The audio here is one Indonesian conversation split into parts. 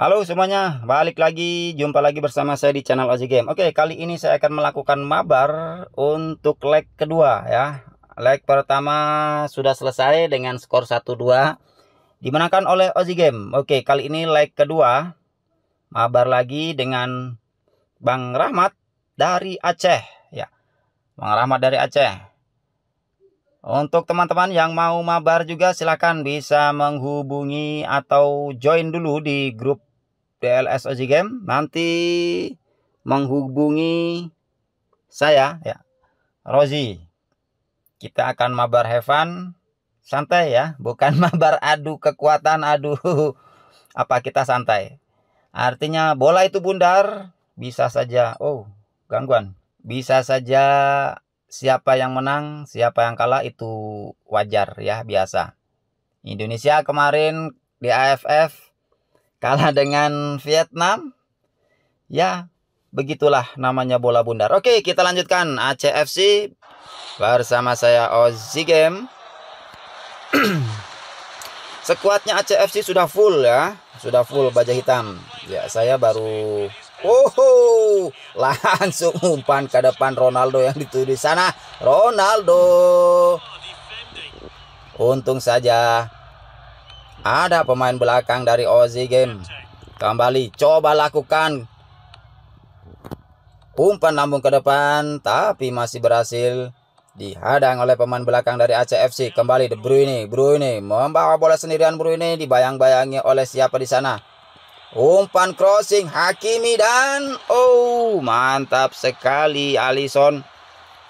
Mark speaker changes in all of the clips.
Speaker 1: Halo semuanya, balik lagi, jumpa lagi bersama saya di channel Ozi Game. Oke, kali ini saya akan melakukan mabar untuk leg kedua ya. Leg pertama sudah selesai dengan skor 1-2 dimenangkan oleh Ozi Game. Oke, kali ini leg kedua mabar lagi dengan Bang Rahmat dari Aceh ya. Bang Rahmat dari Aceh. Untuk teman-teman yang mau mabar juga silahkan bisa menghubungi atau join dulu di grup PLS OG Game nanti menghubungi saya ya Rozi kita akan mabar Heaven santai ya bukan mabar adu kekuatan adu apa kita santai artinya bola itu bundar bisa saja oh gangguan bisa saja siapa yang menang siapa yang kalah itu wajar ya biasa Indonesia kemarin di AFF Kalah dengan Vietnam. Ya, begitulah namanya bola bundar. Oke, kita lanjutkan ACFC bersama saya Ozzy Game. Sekuatnya ACFC sudah full ya, sudah full baja hitam. Ya, saya baru Oh, langsung umpan ke depan Ronaldo yang dituju sana. Ronaldo. Untung saja ada pemain belakang dari Ozzy Game. Kembali coba lakukan umpan lambung ke depan tapi masih berhasil dihadang oleh pemain belakang dari ACFC kembali De Bruyne Bruyne membawa bola sendirian Bruyne dibayang-bayangi oleh siapa di sana umpan crossing Hakimi dan oh mantap sekali Alison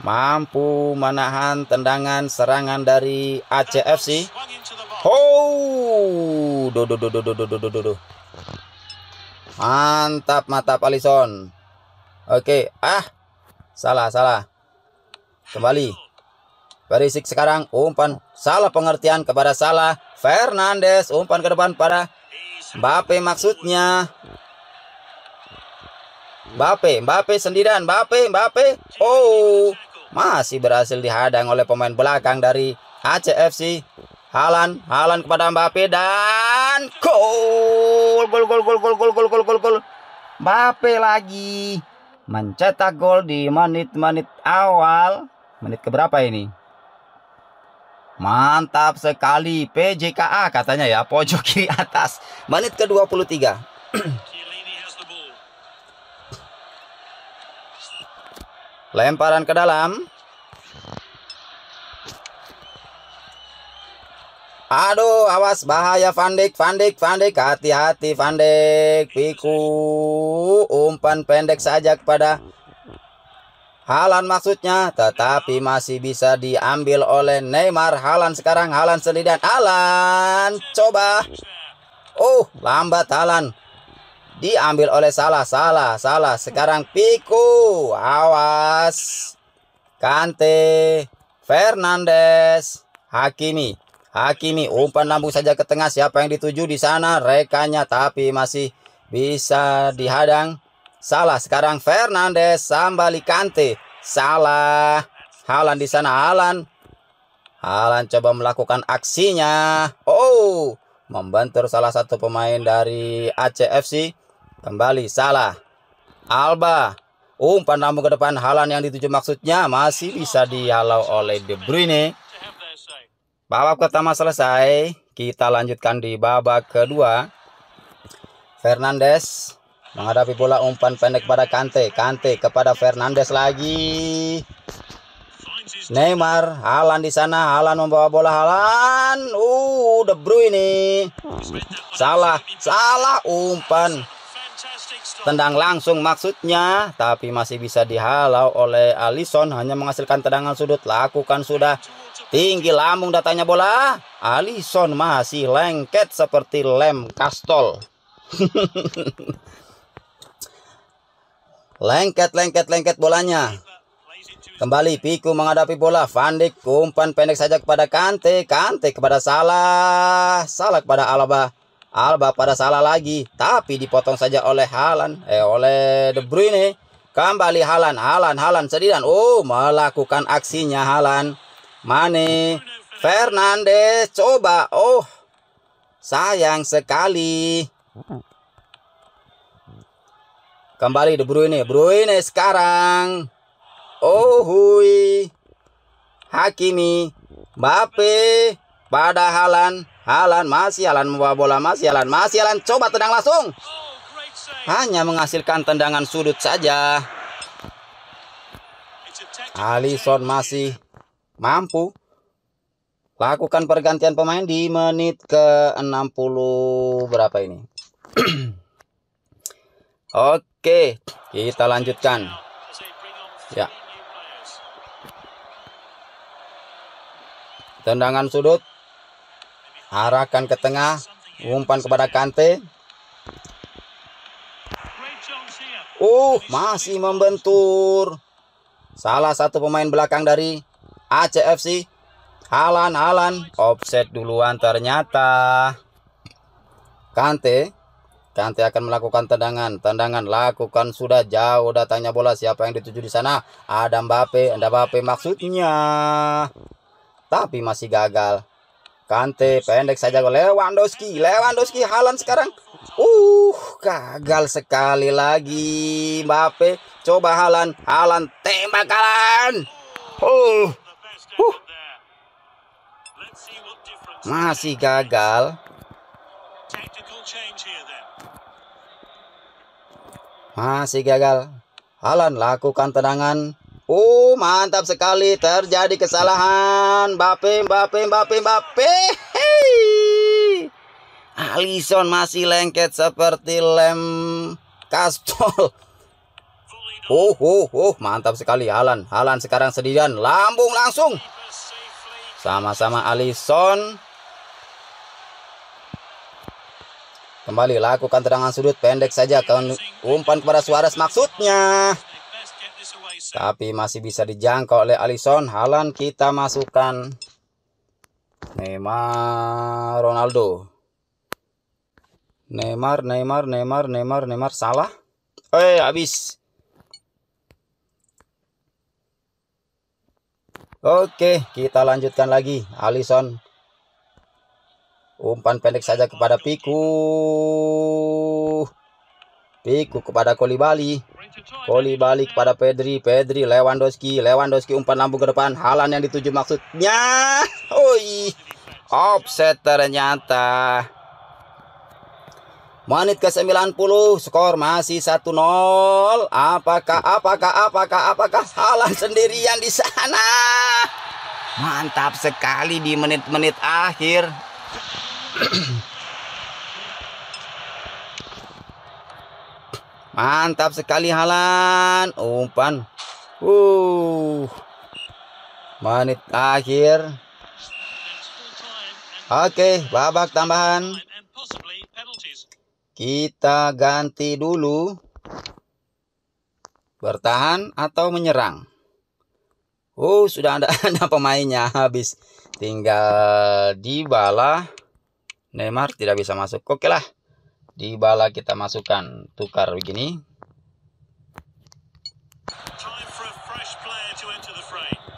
Speaker 1: mampu menahan tendangan serangan dari ACFC Wow, do do do do do do do do Mantap, mantap Alison. Oke, ah. Salah, salah. Kembali. Berisik sekarang umpan salah pengertian kepada salah Fernandes umpan ke depan pada Mbappe maksudnya. Mbappe, Mbappe sendirian, Mbappe, Mbappe. Oh, masih berhasil dihadang oleh pemain belakang dari ACFC. Halan, Halan kepada Mbappe dan gol, gol, gol, gol, gol, gol, gol, gol, gol, gol. Mbappe lagi mencetak gol di menit-menit awal. Menit keberapa ini? Mantap sekali PJKA katanya ya, pojok kiri atas. Menit ke-23. Lemparan ke dalam. Aduh, awas bahaya fandik, fandik, fandik, hati-hati fandik. Piku umpan pendek saja kepada Halan maksudnya, tetapi masih bisa diambil oleh Neymar. Halan sekarang Halan selidan, Halan coba. Oh, lambat Halan. Diambil oleh Salah, Salah, Salah. Sekarang Piku. Awas. Kante, Fernandes, Hakimi. Hakimi umpan lambung saja ke tengah siapa yang dituju di sana rekannya tapi masih bisa dihadang. Salah sekarang Fernandes sambali Kante. Salah. Halan di sana Halan. Halan coba melakukan aksinya. Oh, membantu salah satu pemain dari ACFC. Kembali salah. Alba. Umpan lambung ke depan Halan yang dituju maksudnya masih bisa dihalau oleh De Bruyne. Babak pertama selesai, kita lanjutkan di babak kedua. Fernandes menghadapi bola umpan pendek pada Kante. Kante kepada Fernandes lagi. Neymar, Alan di sana, Alan membawa bola Alan Uh, De Bruyne. Salah, salah umpan. Tendang langsung maksudnya, tapi masih bisa dihalau oleh Alisson hanya menghasilkan tendangan sudut. Lakukan sudah Tinggi lambung datanya bola. Alison masih lengket seperti lem kastol. lengket, lengket, lengket bolanya. Kembali Piku menghadapi bola. Van Dijk umpan pendek saja kepada Kante. Kante kepada Salah. Salah kepada Alba, Alba pada salah lagi. Tapi dipotong saja oleh Halan. Eh oleh De Bruyne. Kembali Halan. Halan. Halan sedidan. Oh melakukan aksinya Halan. Mane Fernandes coba oh sayang sekali kembali De Bruyne Bruyne sekarang oh hui Hakimi Mbappe pada Halan Halan masih Halan membawa bola masih Halan masih Halan coba tendang langsung hanya menghasilkan tendangan sudut saja Alison masih mampu lakukan pergantian pemain di menit ke 60 berapa ini Oke kita lanjutkan ya tendangan sudut arahkan ke tengah umpan kepada Kante Uh, masih membentur. Salah satu pemain belakang dari ACFC Alan, Alan, offset duluan ternyata Kante Kante akan melakukan tendangan. Tendangan lakukan sudah jauh datangnya bola. Siapa yang dituju di sana? Ada Mbappe. Ada Mbappe maksudnya. Tapi masih gagal. Kante pendek saja Lewandowski. Lewandowski Halan sekarang. Uh, gagal sekali lagi Mbappe. Coba Halan. Halan tembak Alan, Uh. Huh. Masih gagal. Masih gagal. Alan lakukan tendangan. Oh, mantap sekali. Terjadi kesalahan. Bape, Bape, Bape, Bape. Hey, Alison masih lengket seperti lem kastol. Oh, oh, oh, mantap sekali Alan. Alan sekarang sedian lambung langsung. Sama-sama Alison Kembali lakukan terang-terangan sudut pendek saja ke umpan kepada Suarez maksudnya. Tapi masih bisa dijangkau oleh Alison Halan kita masukkan Neymar Ronaldo. Neymar, Neymar, Neymar, Neymar, Neymar salah. Eh, habis. Oke, kita lanjutkan lagi. Alison umpan pendek saja kepada Piku. Piku kepada Kolibali. Kolibali kepada Pedri. Pedri Lewandowski. Lewandowski umpan lambung ke depan. Halan yang dituju maksudnya. Oi. Offset ternyata. Menit ke-90 skor masih 1-0. Apakah apakah apakah apakah salah sendirian di sana? Mantap sekali di menit-menit akhir. Mantap sekali Halan. Umpan. Uh. Menit akhir. Oke, okay, babak tambahan. Kita ganti dulu. Bertahan atau menyerang. Oh, sudah ada, ada pemainnya habis. Tinggal di Neymar tidak bisa masuk. Oke lah. Di kita masukkan tukar begini.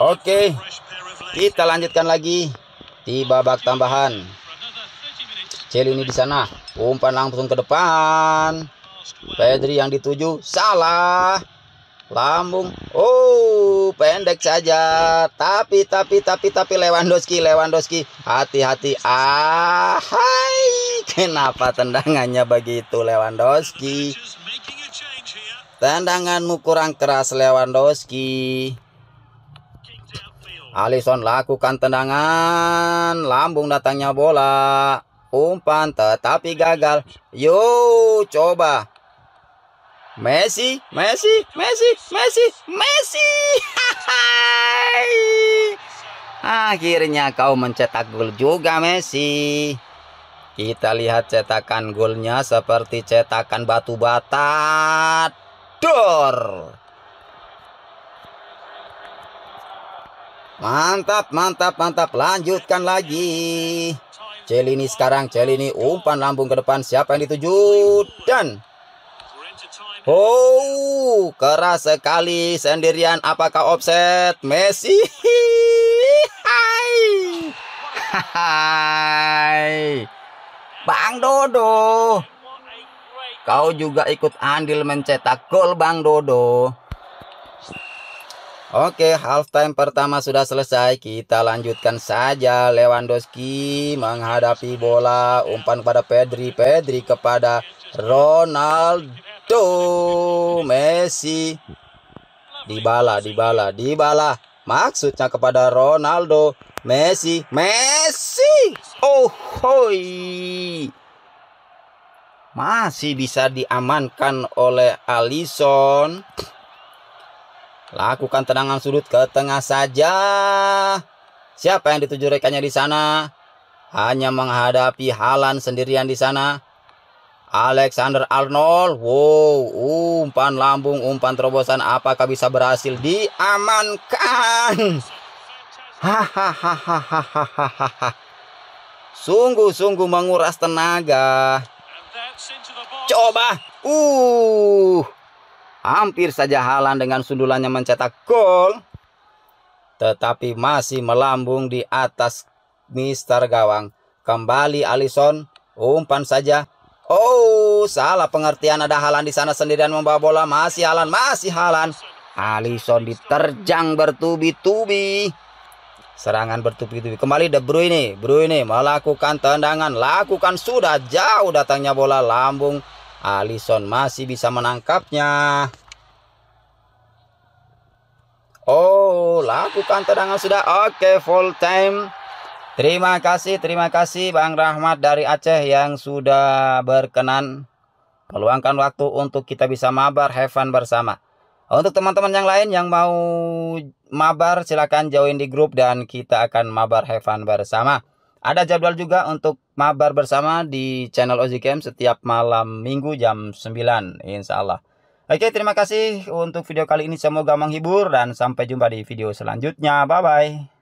Speaker 1: Oke. Kita lanjutkan lagi di babak tambahan. Celi ini di sana. Umpan langsung ke depan. Pedri yang dituju salah. Lambung. Oh, pendek saja. Tapi tapi tapi tapi Lewandowski, Lewandowski. Hati-hati. Ah, hai. Kenapa tendangannya begitu Lewandowski? Tendanganmu kurang keras Lewandowski. Alison lakukan tendangan, lambung datangnya bola. Umpan tetapi gagal. Yo, coba. Messi, Messi, Messi, Messi, Messi. Akhirnya kau mencetak gol juga Messi. Kita lihat cetakan golnya seperti cetakan batu bata. Dor. Mantap, mantap, mantap. Lanjutkan lagi. Celini sekarang Celini umpan lambung ke depan siapa yang dituju dan Oh, keras sekali sendirian. Apakah offset Messi? Hai. Hai. Bang Dodo. Kau juga ikut andil mencetak gol Bang Dodo. Oke, half time pertama sudah selesai. Kita lanjutkan saja. Lewandowski menghadapi bola umpan kepada Pedri, Pedri kepada Ronaldo, Messi. Dibala, dibala, dibala. Maksudnya kepada Ronaldo, Messi, Messi. Oh, hoi. Masih bisa diamankan oleh Alisson. Lakukan tendangan sudut ke tengah saja. Siapa yang dituju rekannya di sana? Hanya menghadapi Halan sendirian di sana. Alexander Arnold. Wow, umpan lambung, umpan terobosan. Apakah bisa berhasil diamankan? Hahaha. Sungguh-sungguh menguras tenaga. Coba. Uh. Hampir saja Halan dengan sundulannya mencetak gol. Tetapi masih melambung di atas Mister Gawang. Kembali Allison, umpan saja. Oh, salah pengertian ada Halan di sana sendirian membawa bola. Masih Halan, masih Halan. Allison diterjang bertubi-tubi. Serangan bertubi-tubi. Kembali De Bruyne. Bruyne melakukan tendangan. Lakukan sudah jauh datangnya bola lambung. Allison masih bisa menangkapnya. Oh, lakukan tendangan sudah. Oke, okay, full time. Terima kasih, terima kasih Bang Rahmat dari Aceh yang sudah berkenan meluangkan waktu untuk kita bisa mabar heaven bersama. Untuk teman-teman yang lain yang mau mabar silakan join di grup dan kita akan mabar heaven bersama. Ada jadwal juga untuk mabar bersama di channel Ozi setiap malam minggu jam 9 insya Allah. Oke, terima kasih untuk video kali ini. Semoga menghibur dan sampai jumpa di video selanjutnya. Bye-bye.